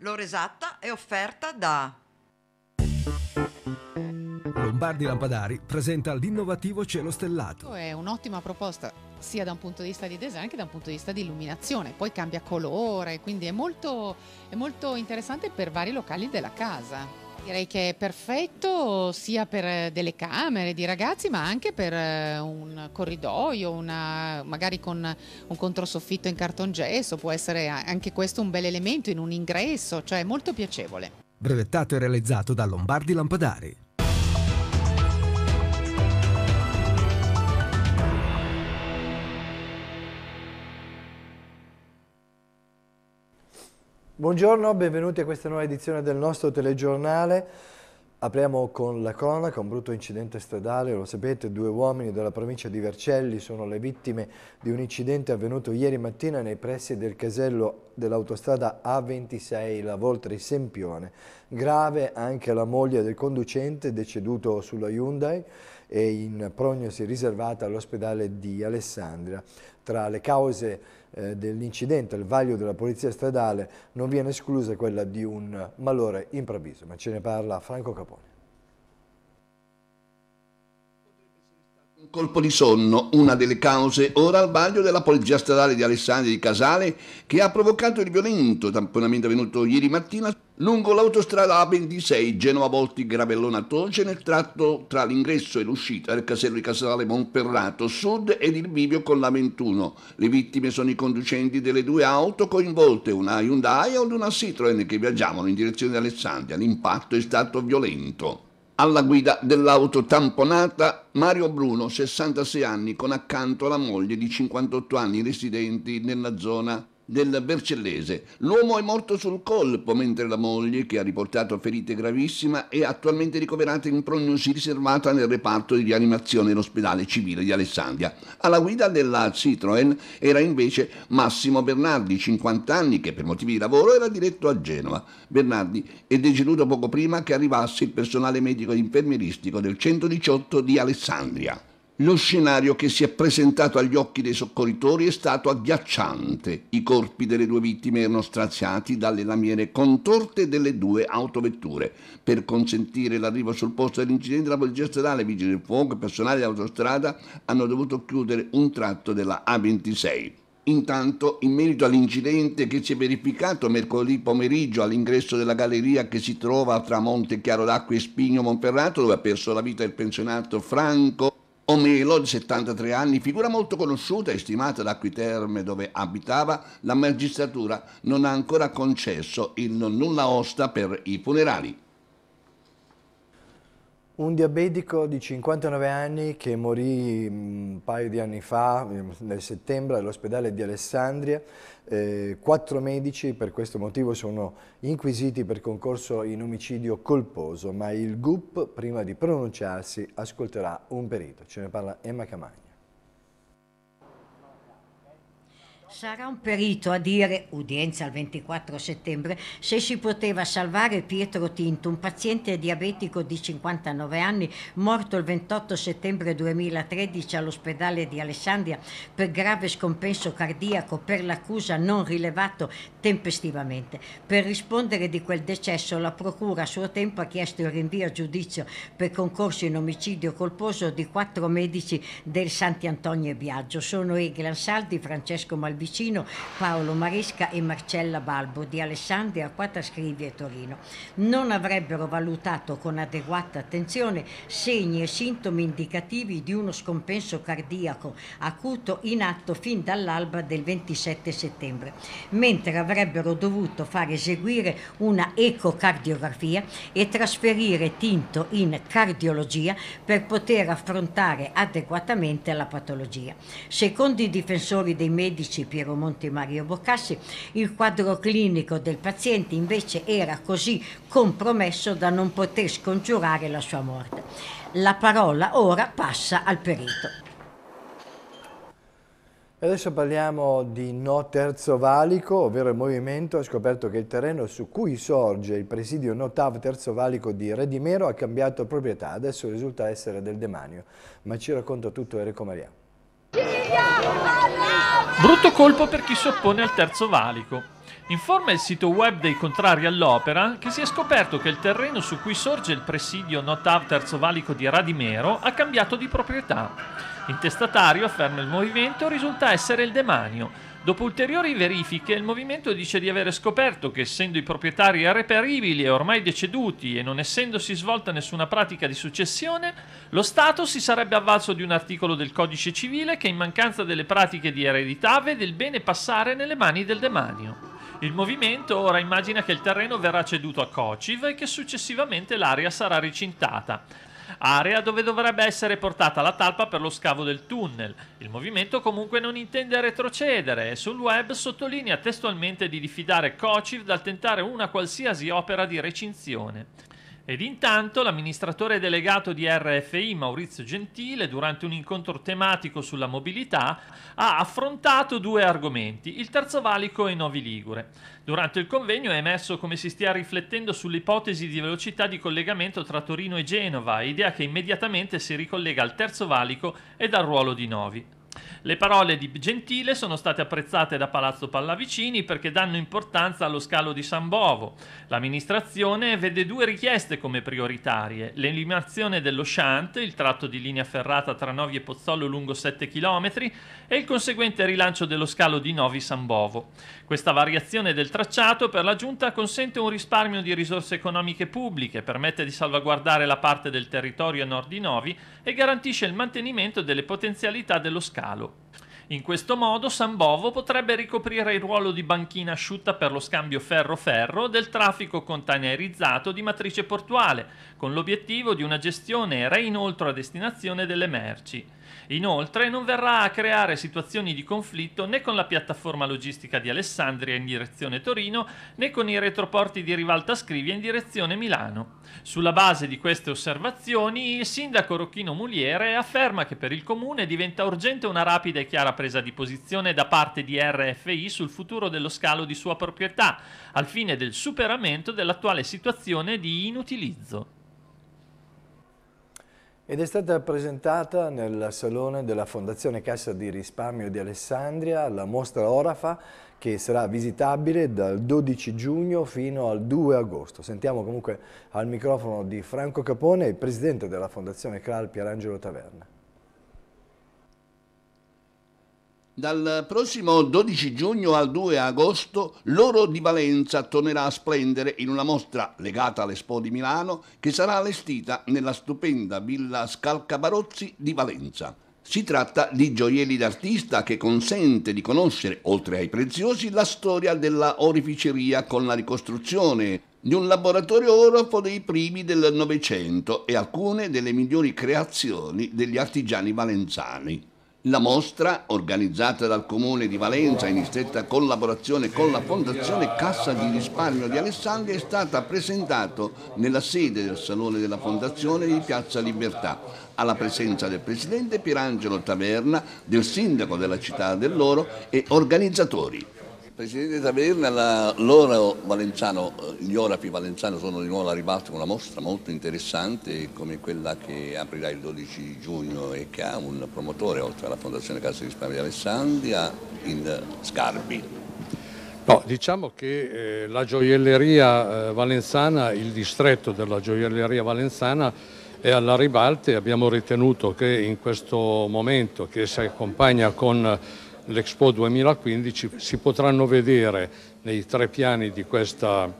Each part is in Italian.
L'ora esatta è offerta da Lombardi Lampadari presenta l'innovativo cielo stellato. È un'ottima proposta sia da un punto di vista di design che da un punto di vista di illuminazione, poi cambia colore, quindi è molto, è molto interessante per vari locali della casa. Direi che è perfetto sia per eh, delle camere di ragazzi ma anche per eh, un corridoio, una, magari con un controsoffitto in cartongesso, può essere anche questo un bel elemento in un ingresso, cioè molto piacevole. Brevettato e realizzato da Lombardi Lampadari. Buongiorno, benvenuti a questa nuova edizione del nostro telegiornale. Apriamo con la cronaca, un brutto incidente stradale, lo sapete, due uomini della provincia di Vercelli sono le vittime di un incidente avvenuto ieri mattina nei pressi del casello dell'autostrada A26, la Voltri Sempione. Grave anche la moglie del conducente deceduto sulla Hyundai e in prognosi riservata all'ospedale di Alessandria. Tra le cause eh, dell'incidente il vaglio della polizia stradale non viene esclusa quella di un malore improvviso, ma ce ne parla Franco Capone. Un colpo di sonno, una delle cause ora al vaglio della polizia stradale di Alessandria di Casale che ha provocato il violento tamponamento avvenuto ieri mattina lungo l'autostrada A26 Genova-Volti Gravellona Toce nel tratto tra l'ingresso e l'uscita del casello di Casale Monferrato Sud ed il bivio con la 21. Le vittime sono i conducenti delle due auto coinvolte, una Hyundai e una Citroen che viaggiavano in direzione di Alessandria. L'impatto è stato violento. Alla guida dell'auto tamponata Mario Bruno, 66 anni, con accanto la moglie di 58 anni residenti nella zona del Vercellese. L'uomo è morto sul colpo, mentre la moglie, che ha riportato ferite gravissime, è attualmente ricoverata in prognosi riservata nel reparto di rianimazione dell'ospedale civile di Alessandria. Alla guida della Citroën era invece Massimo Bernardi, 50 anni, che per motivi di lavoro era diretto a Genova. Bernardi è deceduto poco prima che arrivasse il personale medico e infermieristico del 118 di Alessandria. Lo scenario che si è presentato agli occhi dei soccorritori è stato agghiacciante. I corpi delle due vittime erano straziati dalle lamiere contorte delle due autovetture. Per consentire l'arrivo sul posto dell'incidente, la Polizia Stradale, Vigili del Fuoco e personale dell'autostrada hanno dovuto chiudere un tratto della A26. Intanto, in merito all'incidente che si è verificato mercoledì pomeriggio all'ingresso della galleria che si trova tra Monte Chiaro d'Acqua e Spigno Monferrato, dove ha perso la vita il pensionato Franco Omelo, di 73 anni, figura molto conosciuta e stimata da Acquiterme dove abitava, la magistratura non ha ancora concesso il non nulla osta per i funerali. Un diabetico di 59 anni che morì mm, un paio di anni fa, nel settembre, all'ospedale di Alessandria. Eh, quattro medici per questo motivo sono inquisiti per concorso in omicidio colposo, ma il GUP, prima di pronunciarsi, ascolterà un perito. Ce ne parla Emma Camagna. Sarà un perito a dire, udienza il 24 settembre, se si poteva salvare Pietro Tinto, un paziente diabetico di 59 anni morto il 28 settembre 2013 all'ospedale di Alessandria per grave scompenso cardiaco per l'accusa non rilevato tempestivamente. Per rispondere di quel decesso la Procura a suo tempo ha chiesto il rinvio a giudizio per concorso in omicidio colposo di quattro medici del Santi Antonio e Biagio. Sono Eglan Saldi, Francesco Malvisi Vicino, Paolo Maresca e Marcella Balbo di Alessandria, Quattro Scrivi e Torino. Non avrebbero valutato con adeguata attenzione segni e sintomi indicativi di uno scompenso cardiaco acuto in atto fin dall'alba del 27 settembre, mentre avrebbero dovuto far eseguire una ecocardiografia e trasferire Tinto in cardiologia per poter affrontare adeguatamente la patologia. Secondo i difensori dei medici più Piero Monti Mario Boccassi, il quadro clinico del paziente invece era così compromesso da non poter scongiurare la sua morte. La parola ora passa al perito. Adesso parliamo di No Terzo Valico, ovvero il movimento ha scoperto che il terreno su cui sorge il presidio No Tav Terzo Valico di Redimero ha cambiato proprietà, adesso risulta essere del demanio. Ma ci racconta tutto Enrico Maria. Giulia, Brutto colpo per chi si oppone al terzo valico. Informa il sito web dei contrari all'opera che si è scoperto che il terreno su cui sorge il presidio Not Terzo Valico di Radimero ha cambiato di proprietà. L'intestatario, afferma il movimento, risulta essere il demanio, Dopo ulteriori verifiche, il movimento dice di avere scoperto che, essendo i proprietari irreperibili e ormai deceduti e non essendosi svolta nessuna pratica di successione, lo Stato si sarebbe avvalso di un articolo del codice civile che, in mancanza delle pratiche di eredità, vede il bene passare nelle mani del demanio. Il movimento ora immagina che il terreno verrà ceduto a Kociv e che successivamente l'area sarà ricintata area dove dovrebbe essere portata la talpa per lo scavo del tunnel. Il movimento comunque non intende retrocedere e sul web sottolinea testualmente di diffidare Kochiv dal tentare una qualsiasi opera di recinzione. Ed intanto l'amministratore delegato di RFI Maurizio Gentile, durante un incontro tematico sulla mobilità, ha affrontato due argomenti, il Terzo Valico e Novi Ligure. Durante il convegno è emesso come si stia riflettendo sull'ipotesi di velocità di collegamento tra Torino e Genova, idea che immediatamente si ricollega al Terzo Valico ed al ruolo di Novi. Le parole di Gentile sono state apprezzate da Palazzo Pallavicini perché danno importanza allo scalo di San Bovo. L'amministrazione vede due richieste come prioritarie: l'eliminazione dello Shant, il tratto di linea ferrata tra Novi e Pozzolo lungo 7 km, e il conseguente rilancio dello scalo di Novi San Bovo. Questa variazione del tracciato per la giunta consente un risparmio di risorse economiche pubbliche, permette di salvaguardare la parte del territorio a nord di Novi e garantisce il mantenimento delle potenzialità dello scalo regalo. In questo modo Sambovo potrebbe ricoprire il ruolo di banchina asciutta per lo scambio ferro-ferro del traffico containerizzato di matrice portuale, con l'obiettivo di una gestione e reinoltro a destinazione delle merci. Inoltre non verrà a creare situazioni di conflitto né con la piattaforma logistica di Alessandria in direzione Torino né con i retroporti di Rivalta Scrivia in direzione Milano. Sulla base di queste osservazioni il sindaco Rocchino Muliere afferma che per il comune diventa urgente una rapida e chiara presa di posizione da parte di RFI sul futuro dello scalo di sua proprietà al fine del superamento dell'attuale situazione di inutilizzo ed è stata presentata nel salone della Fondazione Cassa di Risparmio di Alessandria la mostra Orafa che sarà visitabile dal 12 giugno fino al 2 agosto. Sentiamo comunque al microfono di Franco Capone, il presidente della Fondazione Cral Pierangelo Taverna. Dal prossimo 12 giugno al 2 agosto l'oro di Valenza tornerà a splendere in una mostra legata all'Expo di Milano che sarà allestita nella stupenda villa Scalcabarozzi di Valenza. Si tratta di gioielli d'artista che consente di conoscere, oltre ai preziosi, la storia della orificeria con la ricostruzione di un laboratorio orofo dei primi del Novecento e alcune delle migliori creazioni degli artigiani valenzani. La mostra, organizzata dal Comune di Valenza in stretta collaborazione con la Fondazione Cassa di Risparmio di Alessandria, è stata presentata nella sede del Salone della Fondazione di Piazza Libertà, alla presenza del Presidente Pierangelo Taverna, del Sindaco della Città dell'Oro e organizzatori. Presidente Taverna, la, loro Valenziano, eh, gli Orapi Valenziano sono di nuovo alla ribalta con una mostra molto interessante come quella che aprirà il 12 giugno e che ha un promotore oltre alla Fondazione Casa di Spagna di Alessandria in Scarbi. No, diciamo che eh, la gioielleria eh, valenzana, il distretto della gioielleria valenzana è alla ribalta e abbiamo ritenuto che in questo momento che si accompagna con l'Expo 2015 si potranno vedere nei tre piani di questa,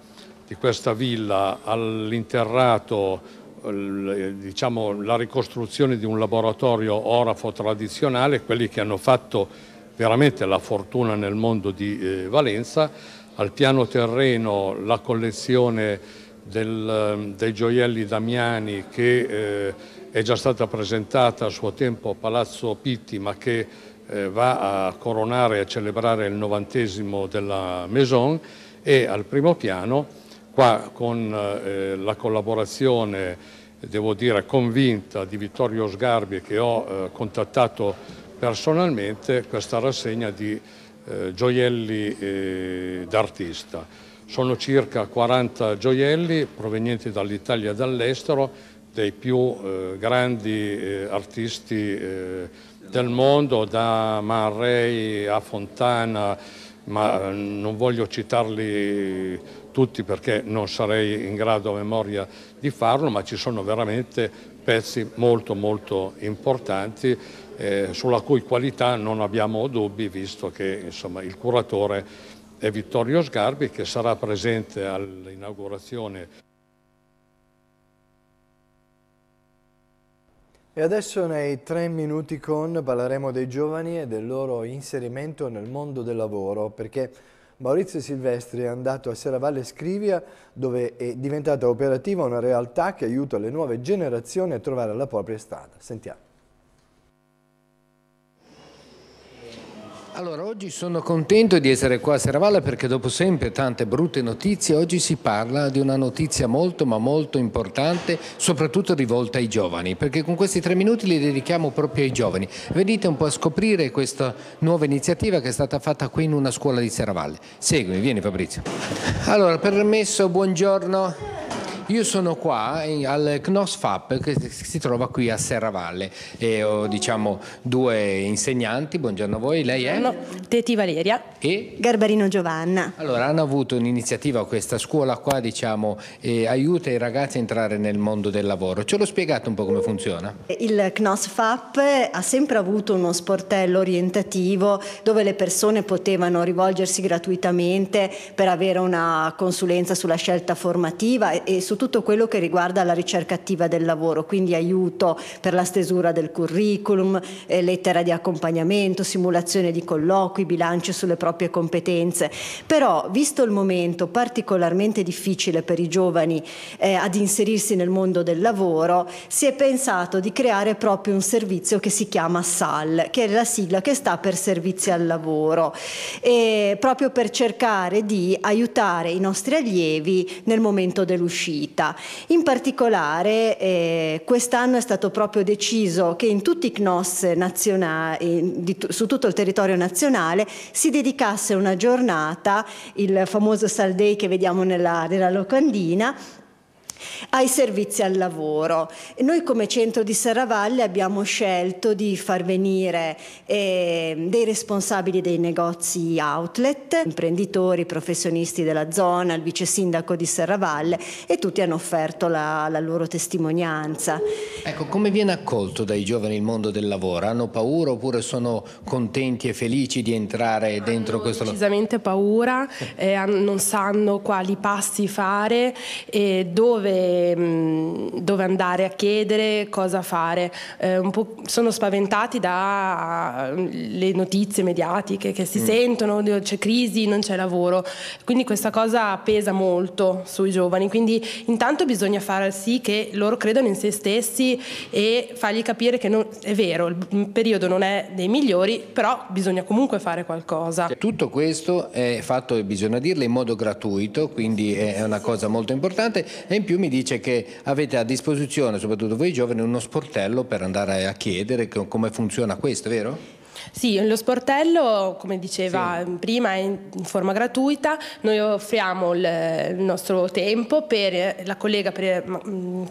di questa villa all'interrato diciamo, la ricostruzione di un laboratorio orafo tradizionale, quelli che hanno fatto veramente la fortuna nel mondo di eh, Valenza, al piano terreno la collezione del, dei gioielli damiani che eh, è già stata presentata a suo tempo a Palazzo Pitti ma che eh, va a coronare e a celebrare il novantesimo della Maison e al primo piano, qua con eh, la collaborazione, devo dire, convinta di Vittorio Sgarbi che ho eh, contattato personalmente, questa rassegna di eh, gioielli eh, d'artista. Sono circa 40 gioielli provenienti dall'Italia e dall'estero, dei più eh, grandi artisti del mondo, da Marrei a Fontana, ma eh, non voglio citarli tutti perché non sarei in grado a memoria di farlo, ma ci sono veramente pezzi molto molto importanti eh, sulla cui qualità non abbiamo dubbi visto che insomma, il curatore è Vittorio Sgarbi che sarà presente all'inaugurazione E adesso nei tre minuti con parleremo dei giovani e del loro inserimento nel mondo del lavoro, perché Maurizio Silvestri è andato a Serravalle Scrivia dove è diventata operativa una realtà che aiuta le nuove generazioni a trovare la propria strada. Sentiamo. Allora, oggi sono contento di essere qua a Serravalle perché dopo sempre tante brutte notizie, oggi si parla di una notizia molto ma molto importante, soprattutto rivolta ai giovani, perché con questi tre minuti li dedichiamo proprio ai giovani. Venite un po' a scoprire questa nuova iniziativa che è stata fatta qui in una scuola di Serravalle. Seguimi, vieni Fabrizio. Allora, permesso, buongiorno. Io sono qua eh, al CNOSFAP che si trova qui a Serravalle e ho diciamo due insegnanti, buongiorno a voi, lei è? Teti Valeria e Garbarino Giovanna. Allora hanno avuto un'iniziativa questa scuola qua diciamo eh, aiuta i ragazzi a entrare nel mondo del lavoro, ce l'ho spiegato un po' come funziona? Il CNOSFAP ha sempre avuto uno sportello orientativo dove le persone potevano rivolgersi gratuitamente per avere una consulenza sulla scelta formativa e su tutto quello che riguarda la ricerca attiva del lavoro, quindi aiuto per la stesura del curriculum, eh, lettera di accompagnamento, simulazione di colloqui, bilancio sulle proprie competenze. Però, visto il momento particolarmente difficile per i giovani eh, ad inserirsi nel mondo del lavoro, si è pensato di creare proprio un servizio che si chiama SAL, che è la sigla che sta per servizi al lavoro, proprio per cercare di aiutare i nostri allievi nel momento dell'uscita uscita. In particolare eh, quest'anno è stato proprio deciso che in tutti i CNOS nazionali, di, su tutto il territorio nazionale si dedicasse una giornata, il famoso Sal Day che vediamo nella, nella locandina, ai servizi al lavoro. E noi come centro di Serravalle abbiamo scelto di far venire eh, dei responsabili dei negozi outlet, imprenditori, professionisti della zona, il vice sindaco di Serravalle e tutti hanno offerto la, la loro testimonianza. Ecco, come viene accolto dai giovani il mondo del lavoro? Hanno paura oppure sono contenti e felici di entrare dentro hanno questo lavoro? Decisamente paura, eh, non sanno quali passi fare e dove dove, mm, dove, andare a chiedere, cosa fare. Eh, sono spaventati dalle notizie mediatiche che si mm. sentono, c'è crisi, non c'è lavoro. Quindi questa cosa pesa molto sui giovani. Quindi intanto bisogna far sì che loro credano in se stessi e fargli capire che non, è vero, il periodo non è dei migliori, però bisogna comunque fare qualcosa. Cioè, tutto questo è fatto, bisogna dirlo, in modo gratuito, quindi è una cosa molto importante e in più più mi dice che avete a disposizione, soprattutto voi giovani, uno sportello per andare a chiedere come funziona questo, vero? Sì, lo sportello, come diceva sì. prima, è in forma gratuita. Noi offriamo il, nostro tempo per la collega per mm,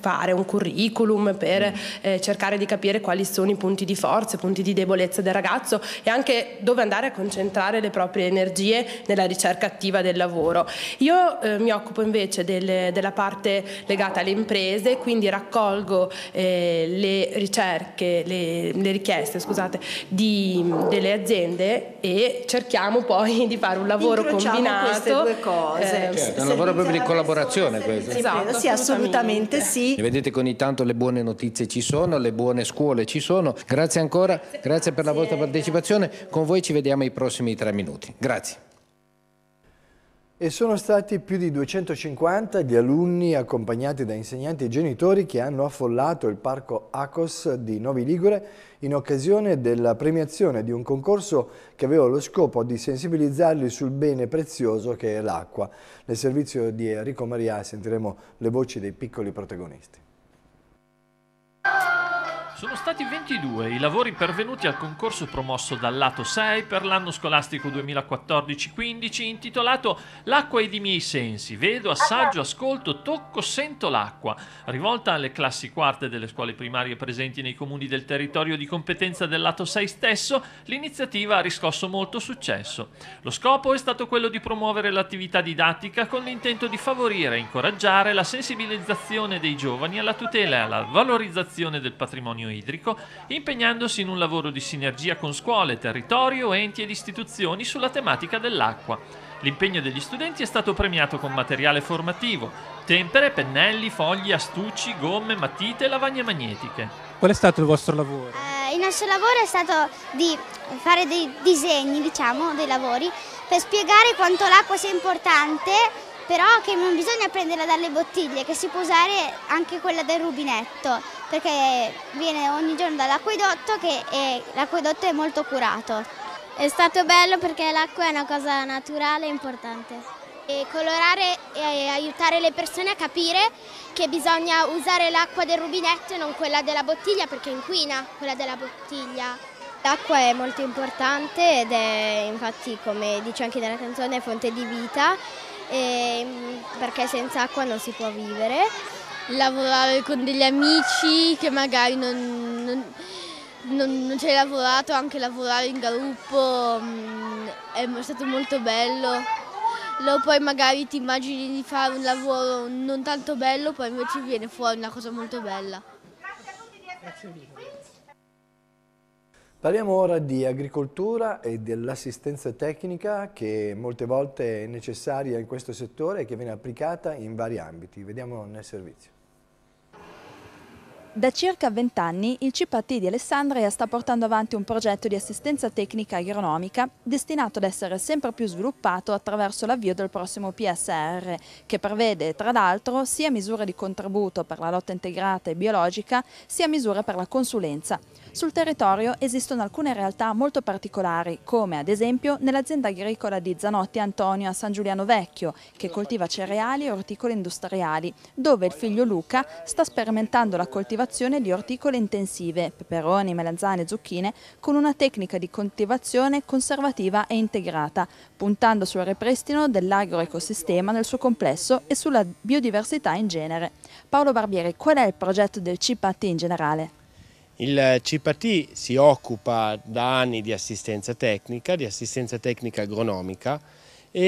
fare un curriculum, per eh, cercare di capire quali sono i punti di forza, i punti di debolezza del ragazzo e anche dove andare a concentrare le proprie energie nella ricerca attiva del lavoro. Io eh, mi occupo invece del, della parte legata alle imprese, quindi raccolgo eh, le ricerche, le, le richieste scusate, di, delle aziende e cerchiamo poi di fare un lavoro combinato. due cose. Eh, certo, è un lavoro proprio di collaborazione questo. Esatto, sì, assolutamente Assolutamente eh. sì. E vedete che ogni tanto le buone notizie ci sono, le buone scuole ci sono. Grazie ancora, grazie per la vostra partecipazione. Con voi ci vediamo i prossimi tre minuti. Grazie. E sono stati più di 250 gli alunni accompagnati da insegnanti e genitori che hanno affollato il parco ACOS di Novi Ligure in occasione della premiazione di un concorso che aveva lo scopo di sensibilizzarli sul bene prezioso che è l'acqua. Nel servizio di Enrico Maria sentiremo le voci dei piccoli protagonisti. Sono stati 22 i lavori pervenuti al concorso promosso dal lato 6 per l'anno scolastico 2014-15 intitolato L'acqua ed i miei sensi, vedo, assaggio, ascolto, tocco, sento l'acqua, rivolta alle classi quarte delle scuole primarie presenti nei comuni del territorio di competenza del lato 6 stesso, l'iniziativa ha riscosso molto successo. Lo scopo è stato quello di promuovere l'attività didattica con l'intento di favorire e incoraggiare la sensibilizzazione dei giovani alla tutela e alla valorizzazione del patrimonio dominio idrico, impegnandosi in un lavoro di sinergia con scuole, territorio, enti ed istituzioni sulla tematica dell'acqua. L'impegno degli studenti è stato premiato con materiale formativo, tempere, pennelli, fogli, astucci, gomme, matite e lavagne magnetiche. Qual è stato il vostro lavoro? Eh, il nostro lavoro è stato di fare dei disegni, diciamo, dei lavori, per spiegare quanto l'acqua sia importante però che non bisogna prenderla dalle bottiglie, che si può usare anche quella del rubinetto, perché viene ogni giorno dall'acquedotto e l'acquedotto è molto curato. È stato bello perché l'acqua è una cosa naturale e importante. E colorare e aiutare le persone a capire che bisogna usare l'acqua del rubinetto e non quella della bottiglia perché inquina quella della bottiglia. L'acqua è molto importante ed è infatti, come dice anche nella canzone, fonte di vita e, mm, perché senza acqua non si può vivere. Lavorare con degli amici che magari non, non, non, non ci hai lavorato, anche lavorare in gruppo mm, è stato molto bello. Lo poi magari ti immagini di fare un lavoro non tanto bello, poi invece viene fuori una cosa molto bella. Grazie mille. Parliamo ora di agricoltura e dell'assistenza tecnica che molte volte è necessaria in questo settore e che viene applicata in vari ambiti. Vediamo nel servizio. Da circa 20 anni il CPT di Alessandria sta portando avanti un progetto di assistenza tecnica agronomica destinato ad essere sempre più sviluppato attraverso l'avvio del prossimo PSR, che prevede tra l'altro sia misure di contributo per la lotta integrata e biologica, sia misure per la consulenza. Sul territorio esistono alcune realtà molto particolari, come ad esempio nell'azienda agricola di Zanotti Antonio a San Giuliano Vecchio, che coltiva cereali e orticoli industriali, dove il figlio Luca sta sperimentando la coltivazione coltivazione di orticole intensive, peperoni, melanzane e zucchine, con una tecnica di coltivazione conservativa e integrata, puntando sul ripristino dell'agroecosistema nel suo complesso e sulla biodiversità in genere. Paolo Barbieri, qual è il progetto del CIPAT in generale? Il CIPAT si occupa da anni di assistenza tecnica, di assistenza tecnica agronomica e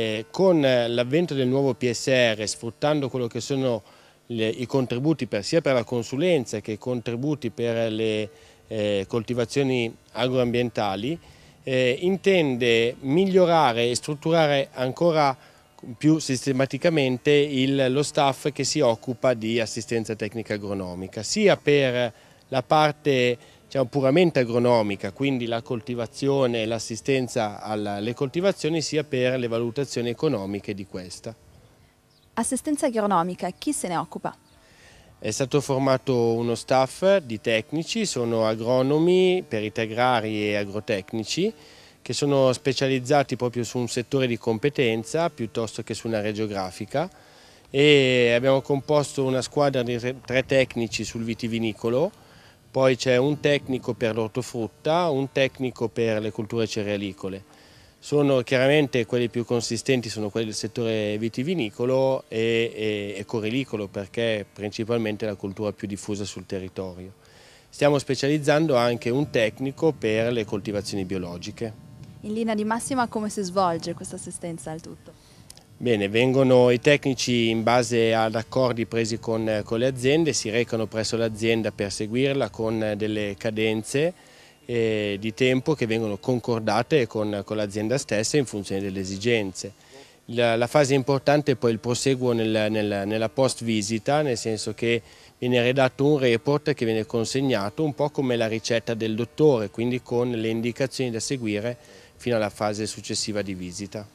eh, con l'avvento del nuovo PSR, sfruttando quello che sono le, i contributi per, sia per la consulenza che i contributi per le eh, coltivazioni agroambientali, eh, intende migliorare e strutturare ancora più sistematicamente il, lo staff che si occupa di assistenza tecnica agronomica, sia per la parte diciamo, puramente agronomica, quindi la coltivazione e l'assistenza alle coltivazioni, sia per le valutazioni economiche di questa. Assistenza agronomica, chi se ne occupa? È stato formato uno staff di tecnici, sono agronomi, peritegrari e agrotecnici che sono specializzati proprio su un settore di competenza piuttosto che su un'area geografica e abbiamo composto una squadra di tre tecnici sul vitivinicolo, poi c'è un tecnico per l'ortofrutta, un tecnico per le culture cerealicole. Sono chiaramente quelli più consistenti, sono quelli del settore vitivinicolo e, e, e corelicolo perché principalmente la cultura più diffusa sul territorio. Stiamo specializzando anche un tecnico per le coltivazioni biologiche. In linea di massima come si svolge questa assistenza al tutto? Bene, vengono i tecnici in base ad accordi presi con, con le aziende, si recano presso l'azienda per seguirla con delle cadenze eh, di tempo che vengono concordate con, con l'azienda stessa in funzione delle esigenze. La, la fase importante è poi il proseguo nel, nel, nella post visita, nel senso che viene redatto un report che viene consegnato un po' come la ricetta del dottore, quindi con le indicazioni da seguire fino alla fase successiva di visita.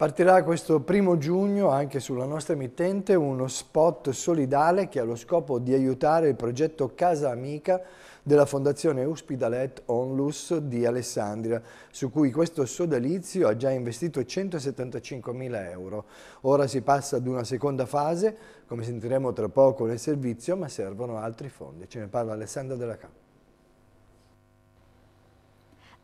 Partirà questo primo giugno anche sulla nostra emittente uno spot solidale che ha lo scopo di aiutare il progetto Casa Amica della Fondazione Uspidalet Onlus di Alessandria, su cui questo sodalizio ha già investito 175.000 euro. Ora si passa ad una seconda fase, come sentiremo tra poco nel servizio, ma servono altri fondi. Ce ne parla Alessandra Della Campa.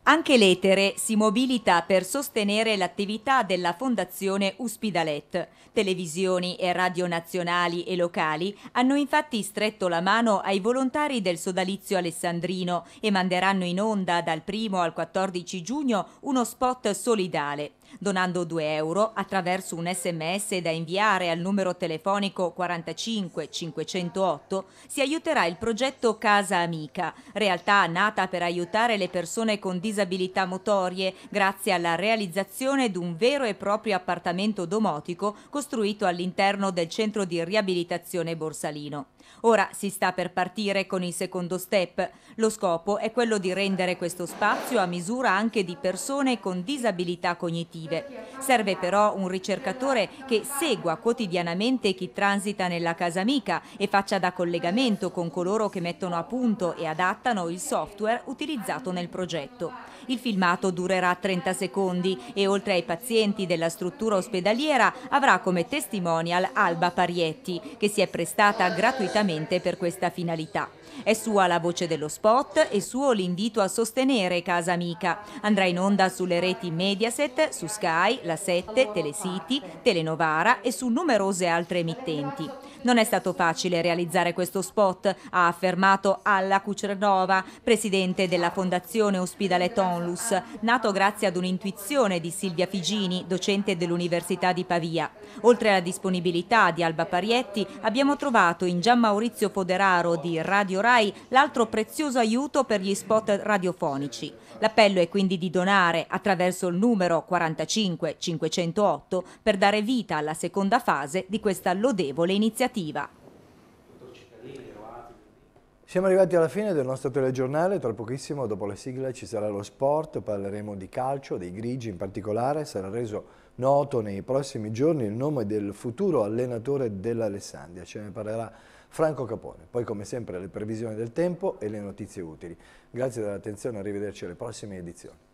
Anche l'Etere si mobilita per sostenere l'attività della Fondazione Uspidalet. Televisioni e radio nazionali e locali hanno infatti stretto la mano ai volontari del sodalizio alessandrino e manderanno in onda dal 1 al 14 giugno uno spot solidale donando 2 euro attraverso un sms da inviare al numero telefonico 45 508 si aiuterà il progetto Casa Amica, realtà nata per aiutare le persone con disabilità motorie grazie alla realizzazione di un vero e proprio appartamento domotico costruito all'interno del centro di riabilitazione Borsalino. Ora si sta per partire con il secondo step. Lo scopo è quello di rendere questo spazio a misura anche di persone con disabilità cognitive. Serve però un ricercatore che segua quotidianamente chi transita nella casa amica e faccia da collegamento con coloro che mettono a punto e adattano il software utilizzato nel progetto. Il filmato durerà 30 secondi e oltre ai pazienti della struttura ospedaliera avrà come testimonial Alba Parietti, che si è prestata gratuitamente per questa finalità. È sua la voce dello spot e suo l'invito a sostenere Casa Amica. Andrà in onda sulle reti Mediaset, su Sky, La 7, Telesiti, Telenovara e su numerose altre emittenti. Non è stato facile realizzare questo spot, ha affermato Alla Cucernova, presidente della fondazione Ospedale Tonlus, nato grazie ad un'intuizione di Silvia Figini, docente dell'Università di Pavia. Oltre alla disponibilità di Alba Parietti, abbiamo trovato in Gian Maurizio Foderaro di Radio Rai l'altro prezioso aiuto per gli spot radiofonici. L'appello è quindi di donare attraverso il numero 45 508 per dare vita alla seconda fase di questa lodevole iniziativa attiva. Siamo arrivati alla fine del nostro telegiornale, tra pochissimo dopo la sigla ci sarà lo sport, parleremo di calcio, dei grigi in particolare, sarà reso noto nei prossimi giorni il nome del futuro allenatore dell'Alessandria, ce ne parlerà Franco Capone. Poi come sempre le previsioni del tempo e le notizie utili. Grazie dell'attenzione, arrivederci alle prossime edizioni.